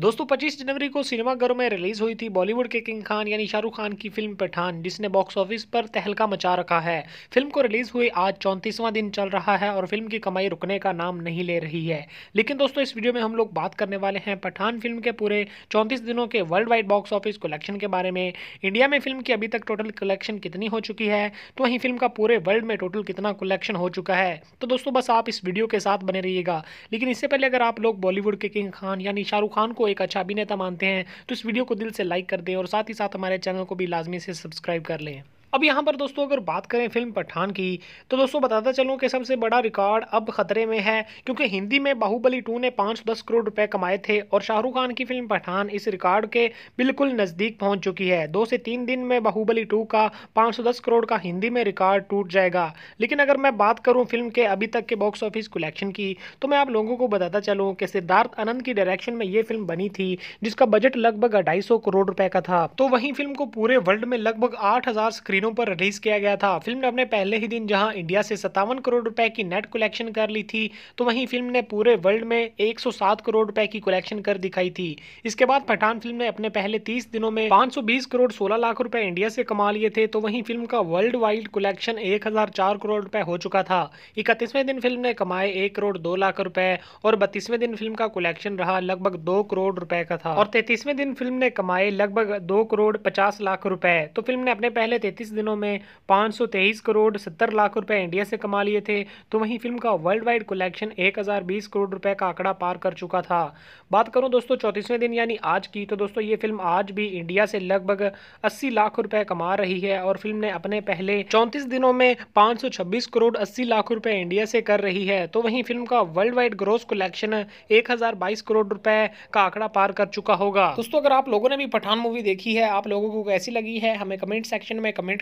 दोस्तों 25 जनवरी को सिनेमाघरों में रिलीज हुई थी बॉलीवुड के किंग खान यानी शाहरुख खान की फिल्म पठान जिसने बॉक्स ऑफिस पर तहलका मचा रखा है फिल्म को रिलीज हुए आज चौंतीसवां दिन चल रहा है और फिल्म की कमाई रुकने का नाम नहीं ले रही है लेकिन दोस्तों इस वीडियो में हम लोग बात करने वाले हैं पठान फिल्म के पूरे चौंतीस दिनों के world wide box office collection के बारे में इंडिया में फिल्म की अभी तक टोटल कलेक्शन कितनी हो चुकी है तो वहीं फिल्म का पूरे वर्ल्ड में टोटल कितना कलेक्शन हो चुका है तो दोस्तों बस आप इस वीडियो के साथ बने रहिएगा लेकिन इससे पहले अगर आप लोग बॉलीवुड के किंग खान यानी शाहरुख खान को को एक अच्छा अभिनेता मानते हैं तो इस वीडियो को दिल से लाइक कर दें और साथ ही साथ हमारे चैनल को भी लाजमी से सब्सक्राइब कर लें अब यहाँ पर दोस्तों अगर बात करें फिल्म पठान की तो दोस्तों बताता चलूँ कि सबसे बड़ा रिकॉर्ड अब खतरे में है क्योंकि हिंदी में बाहुबली टू ने पाँच दस करोड़ रुपए कमाए थे और शाहरुख खान की फिल्म पठान इस रिकॉर्ड के बिल्कुल नज़दीक पहुँच चुकी है दो से तीन दिन में बाहुबली टू का पाँच करोड़ का हिंदी में रिकॉर्ड टूट जाएगा लेकिन अगर मैं बात करूँ फिल्म के अभी तक के बॉक्स ऑफिस कलेक्शन की तो मैं आप लोगों को बताता चलूँ कि सिद्धार्थ आनंद की डायरेक्शन में ये फिल्म बनी थी जिसका बजट लगभग अढ़ाई करोड़ रुपये का था तो वहीं फिल्म को पूरे वर्ल्ड में लगभग आठ स्क्रीन स्क्रीनों पर रिलीज किया गया था फिल्म ने अपने पहले ही दिन जहां इंडिया से सत्तावन करोड़ रुपए की नेट कलेक्शन कर ली थी तो वहीं फिल्म ने पूरे वर्ल्ड में 107 करोड़ रुपए की कलेक्शन कर दिखाई थी इसके बाद पठान फिल्म ने अपने पहले 30 दिनों में 520 करोड़ 16 लाख रुपए इंडिया से कमा लिए थे तो वहीं फिल्म का वर्ल्ड वाइड कलेक्शन एक करोड़ रुपए हो चुका था इकतीसवें दिन फिल्म ने कमाए एक करोड़ दो लाख रुपए और बत्तीसवें दिन फिल्म का कलेक्शन रहा लगभग दो करोड़ रुपए का था और तैतीसवें दिन फिल्म ने कमाए लगभग दो करोड़ पचास लाख रुपए तो फिल्म ने अपने पहले तैतीस दिनों में पाँच करोड़ 70 लाख रुपए इंडिया से कमा लिए थे तो वहीं फिल्म का वर्ल्ड वाइड कलेक्शन 1020 करोड़ रुपए का आंकड़ा पार कर चुका था बात करूं दोस्तों चौंतीसवें दिन यानी आज की तो दोस्तों ये फिल्म आज भी इंडिया से लगभग अस्सी लाख रुपए कमा रही है और फिल्म ने अपने पहले चौंतीस दिनों में पाँच करोड़ अस्सी लाख रुपए इंडिया से कर रही है तो वहीं फिल्म का वर्ल्ड वाइड ग्रोस कलेक्शन एक करोड़ रुपए का आंकड़ा पार कर चुका होगा दोस्तों अगर आप लोगों ने भी पठान मूवी देखी है आप लोगों को कैसी लगी है हमें कमेंट सेक्शन में कमेंट